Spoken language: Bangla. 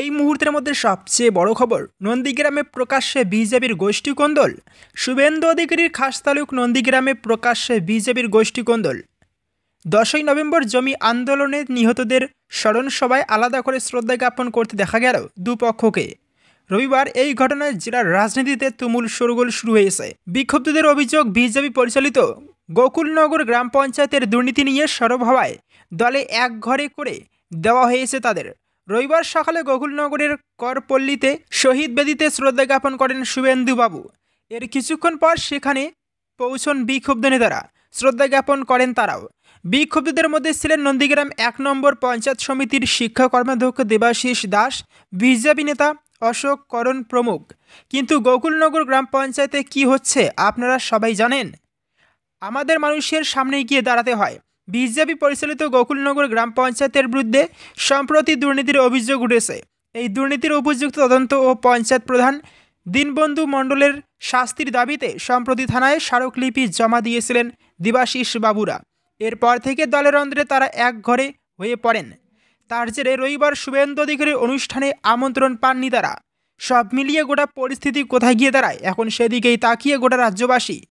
এই মুহূর্তের মধ্যে সবচেয়ে বড় খবর নন্দীগ্রামে প্রকাশ্যে বিজেপির গোষ্ঠী কোন্দল শুভেন্দু অধিকারীর খাস তালুক নন্দীগ্রামে প্রকাশ্যে বিজেপির গোষ্ঠী কোন্দল দশই নভেম্বর জমি আন্দোলনে নিহতদের স্মরণ সভায় আলাদা করে শ্রদ্ধা জ্ঞাপন করতে দেখা গেল দুপক্ষকে রবিবার এই ঘটনায় জেলার রাজনীতিতে তুমুল শোরগোল শুরু হয়েছে বিক্ষুব্ধদের অভিযোগ বিজেপি পরিচালিত গোকুলনগর গ্রাম পঞ্চায়েতের দুর্নীতি নিয়ে সরব হওয়ায় দলে এক ঘরে করে দেওয়া হয়েছে তাদের রবিবার সকালে গোকুলনগরের করপল্লীতে শহীদ বেদিতে শ্রদ্ধা জ্ঞাপন করেন শুভেন্দুবাবু এর কিছুক্ষণ পর সেখানে পৌঁছন বিক্ষুব্ধ নেতারা শ্রদ্ধা জ্ঞাপন করেন তারাও বিক্ষুব্ধদের মধ্যে ছিলেন নন্দীগ্রাম এক নম্বর পঞ্চায়েত সমিতির শিক্ষা কর্মাধ্যক্ষ দেবাশিস দাস বিজেপি নেতা অশোক করণ প্রমুখ কিন্তু গোকুলনগর গ্রাম পঞ্চায়েতে কি হচ্ছে আপনারা সবাই জানেন আমাদের মানুষের সামনে গিয়ে দাঁড়াতে হয় বিজেপি পরিচালিত গোকুলনগর গ্রাম পঞ্চায়েতের বিরুদ্ধে সম্প্রতি দুর্নীতির অভিযোগ উঠেছে এই দুর্নীতির উপযুক্ত তদন্ত ও পঞ্চায়েত প্রধান দীনবন্ধু মণ্ডলের শাস্তির দাবিতে সম্প্রতি থানায় স্মারকলিপি জমা দিয়েছিলেন দিবাশিস বাবুরা এরপর থেকে দলের অন্ধ্রে তারা এক ঘরে হয়ে পড়েন তার জেরে রবিবার শুভেন্দু অধিকারীর অনুষ্ঠানে আমন্ত্রণ পাননি তারা সব মিলিয়ে গোটা পরিস্থিতি কোথায় গিয়ে দাঁড়ায় এখন সেদিকেই তাকিয়ে গোটা রাজ্যবাসী